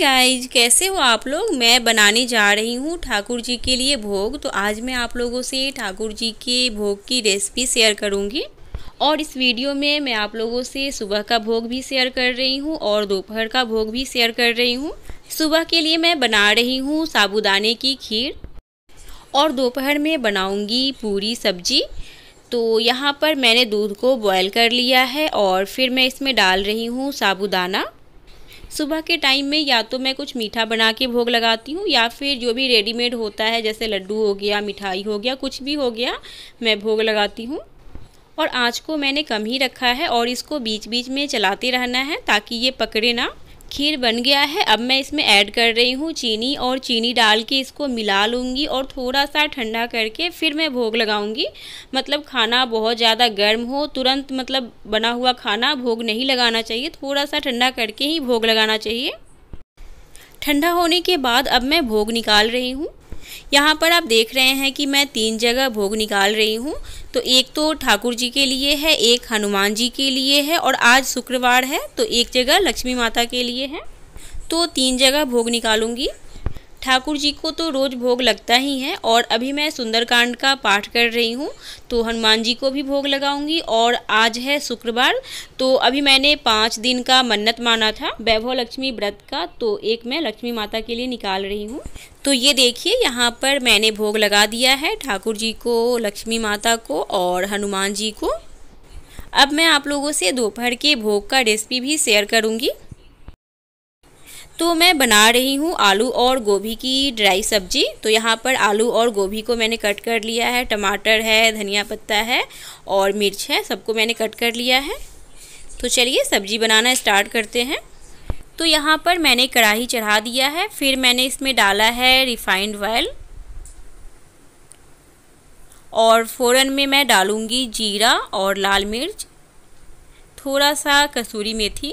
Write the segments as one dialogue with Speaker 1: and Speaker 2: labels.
Speaker 1: guys कैसे हो आप लोग मैं बनाने जा रही हूँ ठाकुर जी के लिए भोग तो आज मैं आप लोगों से ठाकुर जी के भोग की रेसिपी शेयर करूँगी और इस वीडियो में मैं आप लोगों से सुबह का भोग भी शेयर कर रही हूँ और दोपहर का भोग भी शेयर कर रही हूँ सुबह के लिए मैं बना रही हूँ साबुदाने की खीर और दोपहर में बनाऊँगी पूरी सब्जी तो यहाँ पर मैंने दूध को बॉयल कर लिया है और फिर मैं इसमें डाल रही हूँ साबुदाना सुबह के टाइम में या तो मैं कुछ मीठा बना के भोग लगाती हूँ या फिर जो भी रेडीमेड होता है जैसे लड्डू हो गया मिठाई हो गया कुछ भी हो गया मैं भोग लगाती हूँ और आँच को मैंने कम ही रखा है और इसको बीच बीच में चलाते रहना है ताकि ये पकड़े ना खीर बन गया है अब मैं इसमें ऐड कर रही हूँ चीनी और चीनी डाल के इसको मिला लूँगी और थोड़ा सा ठंडा करके फिर मैं भोग लगाऊँगी मतलब खाना बहुत ज़्यादा गर्म हो तुरंत मतलब बना हुआ खाना भोग नहीं लगाना चाहिए थोड़ा सा ठंडा करके ही भोग लगाना चाहिए ठंडा होने के बाद अब मैं भोग निकाल रही हूँ यहाँ पर आप देख रहे हैं कि मैं तीन जगह भोग निकाल रही हूँ तो एक तो ठाकुर जी के लिए है एक हनुमान जी के लिए है और आज शुक्रवार है तो एक जगह लक्ष्मी माता के लिए है तो तीन जगह भोग निकालूंगी ठाकुर जी को तो रोज़ भोग लगता ही है और अभी मैं सुंदरकांड का पाठ कर रही हूँ तो हनुमान जी को भी भोग लगाऊंगी और आज है शुक्रवार तो अभी मैंने पाँच दिन का मन्नत माना था वैभव लक्ष्मी व्रत का तो एक मैं लक्ष्मी माता के लिए निकाल रही हूँ तो ये देखिए यहाँ पर मैंने भोग लगा दिया है ठाकुर जी को लक्ष्मी माता को और हनुमान जी को अब मैं आप लोगों से दोपहर के भोग का रेसिपी भी शेयर करूँगी तो मैं बना रही हूँ आलू और गोभी की ड्राई सब्जी तो यहाँ पर आलू और गोभी को मैंने कट कर लिया है टमाटर है धनिया पत्ता है और मिर्च है सबको मैंने कट कर लिया है तो चलिए सब्जी बनाना स्टार्ट करते हैं तो यहाँ पर मैंने कढ़ाई चढ़ा दिया है फिर मैंने इसमें डाला है रिफाइंड ऑयल और फ़ौरन में मैं डालूँगी जीरा और लाल मिर्च थोड़ा सा कसूरी मेथी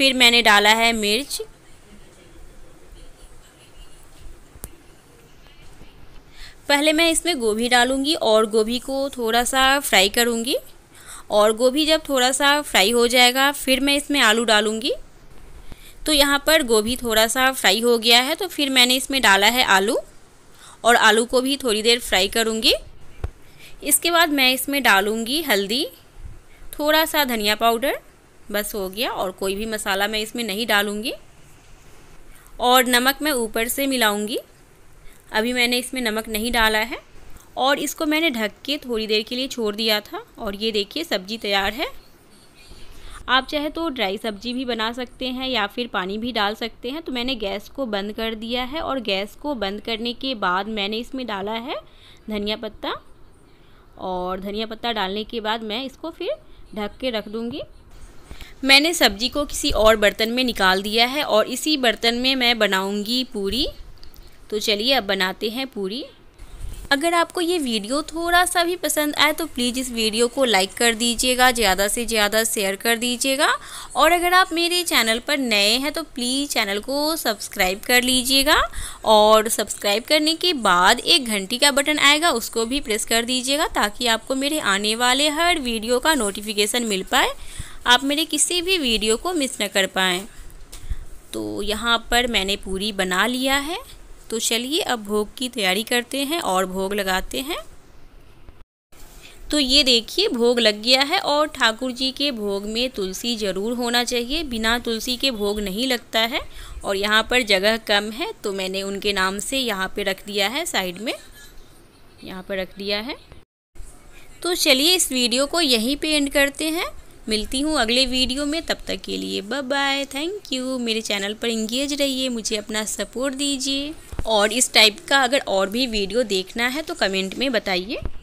Speaker 1: फिर मैंने डाला है मिर्च पहले मैं इसमें गोभी डालूंगी और गोभी को थोड़ा सा फ्राई करूंगी और गोभी जब थोड़ा सा फ्राई हो जाएगा फिर मैं इसमें आलू डालूंगी तो यहाँ पर गोभी थोड़ा सा फ्राई हो गया है तो फिर मैंने इसमें डाला है आलू और आलू को भी थोड़ी देर फ्राई करूँगी इसके बाद मैं इसमें डालूँगी हल्दी थोड़ा सा धनिया पाउडर बस हो गया और कोई भी मसाला मैं इसमें नहीं डालूँगी और नमक मैं ऊपर से मिलाऊँगी अभी मैंने इसमें नमक नहीं डाला है और इसको मैंने ढक के थोड़ी देर के लिए छोड़ दिया था और ये देखिए सब्ज़ी तैयार है आप चाहे तो ड्राई सब्जी भी बना सकते हैं या फिर पानी भी डाल सकते हैं तो मैंने गैस को बंद कर दिया है और गैस को बंद करने के बाद मैंने इसमें डाला है धनिया पत्ता और धनिया पत्ता डालने के बाद मैं इसको फिर ढक के रख दूँगी मैंने सब्जी को किसी और बर्तन में निकाल दिया है और इसी बर्तन में मैं बनाऊंगी पूरी तो चलिए अब बनाते हैं पूरी अगर आपको ये वीडियो थोड़ा सा भी पसंद आए तो प्लीज़ इस वीडियो को लाइक कर दीजिएगा ज़्यादा से ज़्यादा शेयर कर दीजिएगा और अगर आप मेरे चैनल पर नए हैं तो प्लीज़ चैनल को सब्सक्राइब कर लीजिएगा और सब्सक्राइब करने के बाद एक घंटी का बटन आएगा उसको भी प्रेस कर दीजिएगा ताकि आपको मेरे आने वाले हर वीडियो का नोटिफिकेशन मिल पाए आप मेरे किसी भी वीडियो को मिस ना कर पाएँ तो यहाँ पर मैंने पूरी बना लिया है तो चलिए अब भोग की तैयारी करते हैं और भोग लगाते हैं तो ये देखिए भोग लग गया है और ठाकुर जी के भोग में तुलसी ज़रूर होना चाहिए बिना तुलसी के भोग नहीं लगता है और यहाँ पर जगह कम है तो मैंने उनके नाम से यहाँ पे रख दिया है साइड में यहाँ पर रख दिया है तो चलिए इस वीडियो को यहीं पे एंड करते हैं मिलती हूँ अगले वीडियो में तब तक के लिए बाय बाय थैंक यू मेरे चैनल पर इंगेज रहिए मुझे अपना सपोर्ट दीजिए और इस टाइप का अगर और भी वीडियो देखना है तो कमेंट में बताइए